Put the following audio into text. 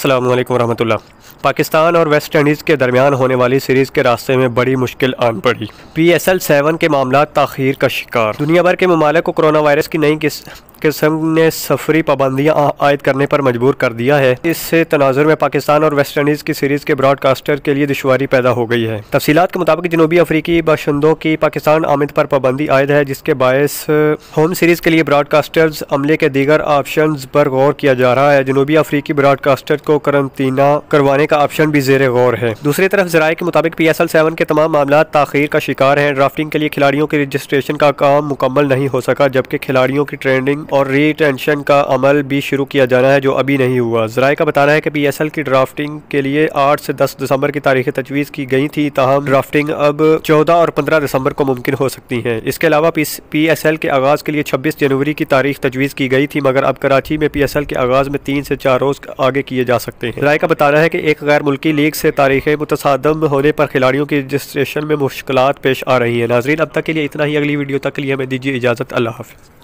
अस्सलाम वालेकुम रहमतुल्लाह पाकिस्तान और वेस्ट इंडीज़ के दरमियान होने वाली सीरीज़ के रास्ते में बड़ी मुश्किल आन पड़ी पी एस एल सेवन के मामला तखीर का शिकार दुनिया भर के ममालक को कोरोना वायरस की नई किस किस्म ने सफरी पाबंदियां आयद करने पर मजबूर कर दिया है इससे तनाजर में पाकिस्तान और वेस्ट इंडीज़ की सीरीज़ के ब्रॉडकास्टर के लिए दुशारी पैदा हो गई है तफसीत के मुताबिक जनूबी अफ्रीकी बाशिंदों की पाकिस्तान आमद पर पाबंदी आयद है जिसके बायस होम सीरीज़ के लिए ब्रॉडकास्टर्स अमले के दीगर ऑप्शन पर गौर किया जा रहा है जनूबी अफ्रीकी ब्रॉडकास्टर को करंतना करवाने का ऑप्शन भी जेर गौर है दूसरी तरफ जराये के मुताबिक पी एस एल सेवन के तमाम मामला तखिर का शिकार है ड्राफ्टिंग के लिए खिलाड़ियों के रजिस्ट्रेशन का काम मुकम्मल नहीं हो सका जबकि खिलाड़ियों की ट्रेनिंग और रीटेंशन का अमल भी शुरू किया जाना है जो अभी नहीं हुआ जराये का बताना है कि पी एस एल की ड्राफ्टिंग के लिए आठ से दस दिसंबर की तारीख तजवीज़ की गई थी तहम ड्राफ्टिंग अब चौदह और पंद्रह दिसंबर को मुमकिन हो सकती है इसके अलावा पी एस एल के आगाज़ के लिए छब्बीस जनवरी की तारीख तजवीज़ की गई थी मगर अब कराची में पी एस एल के आगाज़ में तीन से चार रोज़ आगे किए जा सकते हैं जराये का बताना है कि एक गैर मुल्की लीग से तारीखें मुतसादम होने पर खिलाड़ियों की रजिस्ट्रेशन में मुश्किल पेश आ रही है नाजरीन अब तक के लिए इतना ही अगली वीडियो तक लिए हमें दीजिए इजाज़त अल्लाह हाफिज़